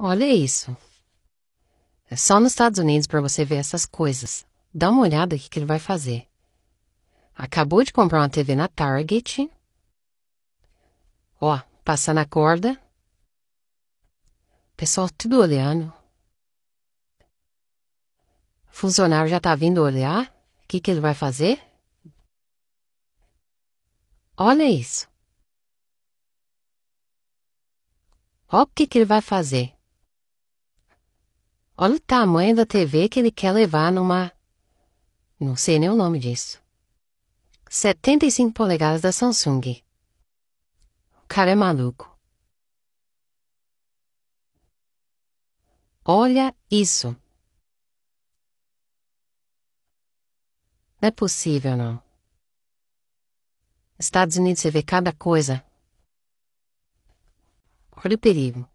Olha isso. É só nos Estados Unidos para você ver essas coisas. Dá uma olhada o que ele vai fazer. Acabou de comprar uma TV na Target. Ó, passando a corda. Pessoal tudo olhando. Funcionário já tá vindo olhar. O que, que ele vai fazer? Olha isso. Olha o que, que ele vai fazer. Olha o tamanho da TV que ele quer levar numa. Não sei nem o nome disso. 75 polegadas da Samsung. O cara é maluco. Olha isso. Não é possível, não. Estados Unidos, você vê cada coisa. Olha o perigo.